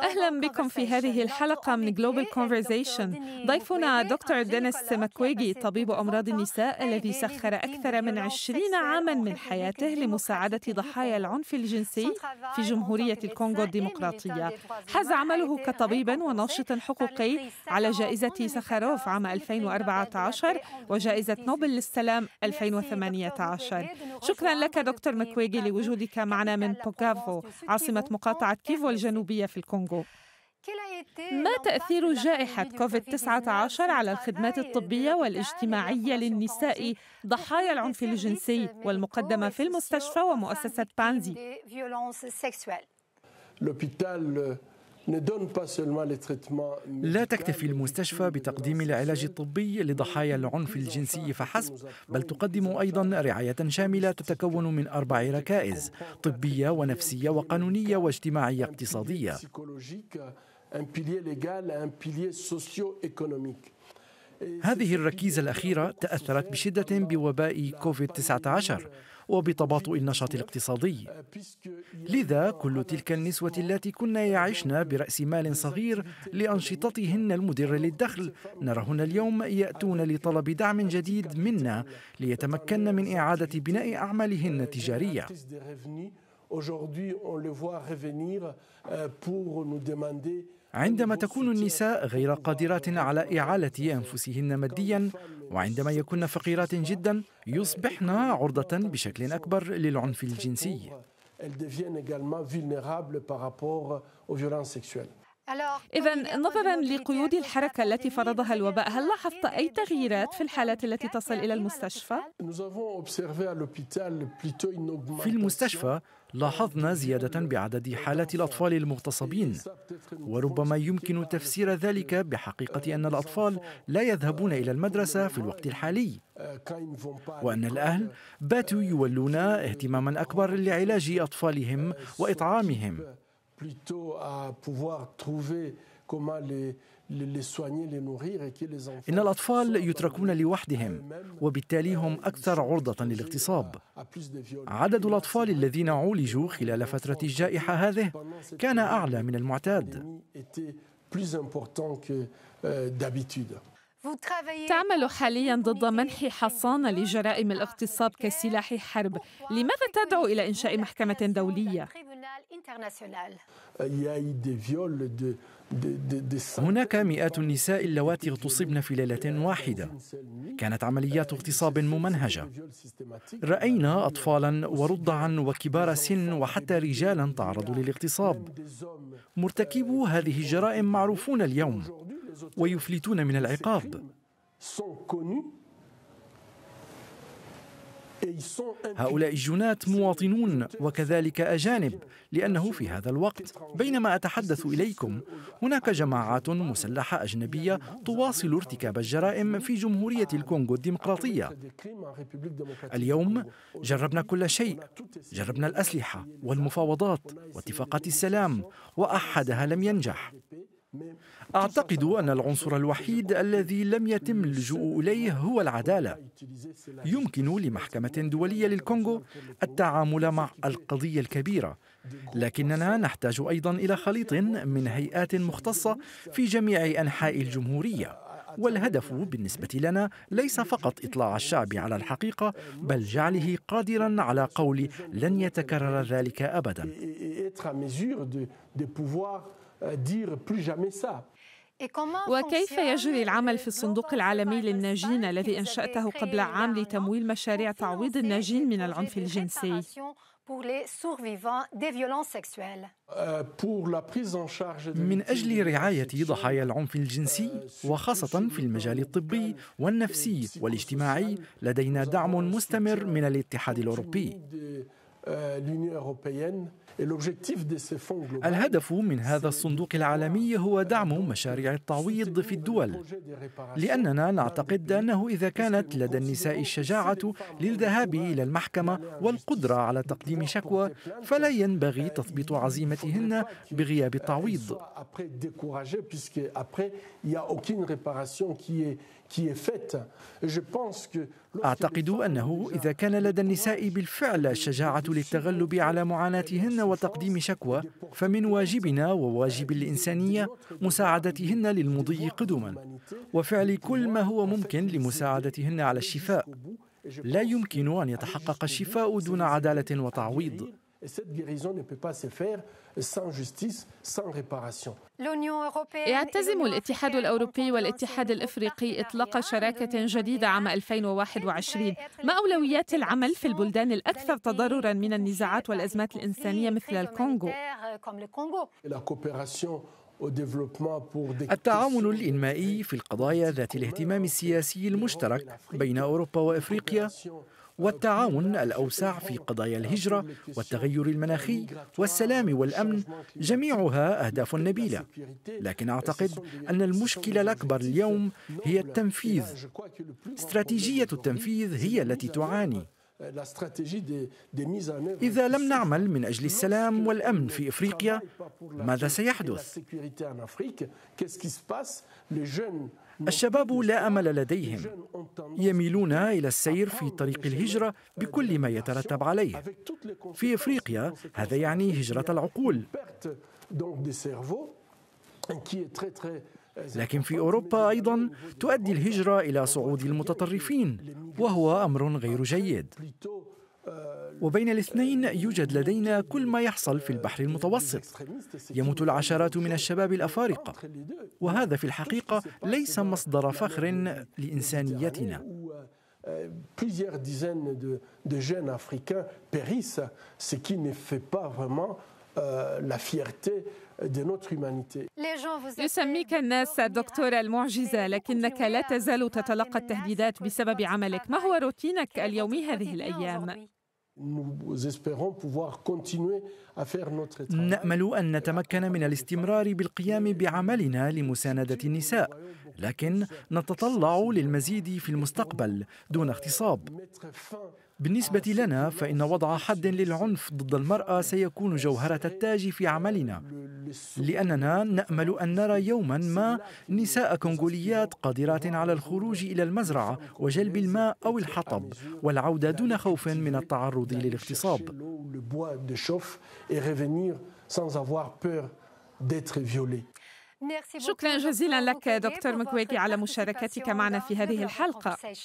أهلا بكم في هذه الحلقة من Global Conversation ضيفنا دكتور دينيس مكويجي طبيب أمراض النساء الذي سخر أكثر من عشرين عاما من حياته لمساعدة ضحايا العنف الجنسي في جمهورية الكونغو الديمقراطية حاز عمله كطبيبا وناشط حقوقي على جائزة سخاروف عام 2014 وجائزة نوبل للسلام 2018 شكرا لك دكتور مكويجي لوجودك معنا من بوكافو عاصمة مقاطعة كيفو كيفو الجنوبية في الكونغو ما تأثير جائحة كوفيد-19 على الخدمات الطبية والاجتماعية للنساء ضحايا العنف الجنسي والمقدمة في المستشفى ومؤسسة بانزي؟ لا تكتفي المستشفى بتقديم العلاج الطبي لضحايا العنف الجنسي فحسب بل تقدم أيضا رعاية شاملة تتكون من أربع ركائز طبية ونفسية وقانونية واجتماعية اقتصادية هذه الركيزة الأخيرة تأثرت بشدة بوباء كوفيد-19 وبتباطؤ النشاط الاقتصادي لذا كل تلك النسوة التي كنا يعشن برأس مال صغير لأنشطتهن المدرة للدخل نراهن اليوم يأتون لطلب دعم جديد منا ليتمكن من إعادة بناء أعمالهن التجارية Aujourd'hui, on le voit revenir euh, pour nous demander عندما تكون النساء غير قادرات على إعالة أنفسهن ماديا وعندما يكن فقيرات جدا يصبحن عرضة بشكل أكبر للعنف الجنسي إذا نظرا لقيود الحركة التي فرضها الوباء هل لاحظت أي تغييرات في الحالات التي تصل إلى المستشفى؟ في المستشفى لاحظنا زيادة بعدد حالات الأطفال المغتصبين وربما يمكن تفسير ذلك بحقيقة أن الأطفال لا يذهبون إلى المدرسة في الوقت الحالي وأن الأهل باتوا يولون اهتماما أكبر لعلاج أطفالهم وإطعامهم إن الأطفال يتركون لوحدهم وبالتالي هم أكثر عرضة للاغتصاب عدد الأطفال الذين عولجوا خلال فترة الجائحة هذه كان أعلى من المعتاد euh, تعمل حاليا ضد منح حصانة لجرائم الاغتصاب كسلاح حرب لماذا تدعو إلى إنشاء محكمة دولية؟ هناك مئات النساء اللواتي اغتصبن في ليلة واحدة كانت عمليات اغتصاب ممنهجة رأينا أطفالا ورضعا وكبار سن وحتى رجالا تعرضوا للاغتصاب مرتكبو هذه الجرائم معروفون اليوم ويفلتون من العقاب هؤلاء الجنات مواطنون وكذلك أجانب لأنه في هذا الوقت بينما أتحدث إليكم هناك جماعات مسلحة أجنبية تواصل ارتكاب الجرائم في جمهورية الكونغو الديمقراطية اليوم جربنا كل شيء جربنا الأسلحة والمفاوضات واتفاقات السلام وأحدها لم ينجح أعتقد أن العنصر الوحيد الذي لم يتم اللجوء إليه هو العدالة. يمكن لمحكمة دولية للكونغو التعامل مع القضية الكبيرة، لكننا نحتاج أيضا إلى خليط من هيئات مختصة في جميع أنحاء الجمهورية. والهدف بالنسبة لنا ليس فقط إطلاع الشعب على الحقيقة بل جعله قادرا على قول لن يتكرر ذلك أبدا Euh, وكيف يجري العمل في الصندوق العالمي للناجين الذي انشاته قبل عام لتمويل مشاريع تعويض الناجين من العنف الجنسي euh, من أجل رعاية ضحايا العنف الجنسي euh, وخاصة في المجال الطبي والنفسي والاجتماعي لدينا دعم مستمر من الاتحاد الأوروبي الهدف من هذا الصندوق العالمي هو دعم مشاريع التعويض في الدول لأننا نعتقد أنه إذا كانت لدى النساء الشجاعة للذهاب إلى المحكمة والقدرة على تقديم شكوى فلا ينبغي تثبيط عزيمتهن بغياب التعويض أعتقد أنه إذا كان لدى النساء بالفعل الشجاعة للتغلب على معاناتهن وتقديم شكوى فمن واجبنا وواجب الإنسانية مساعدتهن للمضي قدما وفعل كل ما هو ممكن لمساعدتهن على الشفاء لا يمكن أن يتحقق الشفاء دون عدالة وتعويض Et cette guérison ne peut pas se faire sans justice, sans réparation. يعتزم الاتحاد الأوروبي والاتحاد الإفريقي إطلاق شراكة جديدة عام 2021 ما أولويات العمل في البلدان الأكثر تضرراً من النزاعات والأزمات الإنسانية مثل الكونغو التعاون الإنمائي في القضايا ذات الاهتمام السياسي المشترك بين أوروبا وإفريقيا والتعاون الأوسع في قضايا الهجرة والتغير المناخي والسلام والأمن جميعها أهداف نبيلة لكن أعتقد أن المشكلة الأكبر اليوم هي التنفيذ استراتيجية التنفيذ هي التي تعاني إذا لم نعمل من أجل السلام والأمن في إفريقيا ماذا سيحدث؟ الشباب لا امل لديهم يميلون الى السير في طريق الهجره بكل ما يترتب عليه في افريقيا هذا يعني هجره العقول لكن في اوروبا ايضا تؤدي الهجره الى صعود المتطرفين وهو امر غير جيد وبين الاثنين يوجد لدينا كل ما يحصل في البحر المتوسط يموت العشرات من الشباب الافارقه وهذا في الحقيقه ليس مصدر فخر لانسانيتنا plusieurs dizaines de, de jeunes africains périssent, ce qui ne fait pas vraiment euh, la fierté de notre humanité. يسميك الناس دكتور المعجزة لكنك لا تزال تتلقى التهديدات بسبب عملك ما هو روتينك اليومي هذه الأيام؟ nous espérons pouvoir continuer à faire notre travail. نأمل أن نتمكن من الاستمرار بالقيام بعملنا لمساندة النساء لكن نتطلع للمزيد في المستقبل دون اغتصاب بالنسبة لنا فإن وضع حد للعنف ضد المرأة سيكون جوهرة التاج في عملنا لأننا نأمل أن نرى يوما ما نساء كونغوليات قادرات على الخروج إلى المزرعة وجلب الماء أو الحطب والعودة دون خوف من التعرض للاغتصاب شكرا جزيلا لك دكتور مكويكي على مشاركتك معنا في هذه الحلقة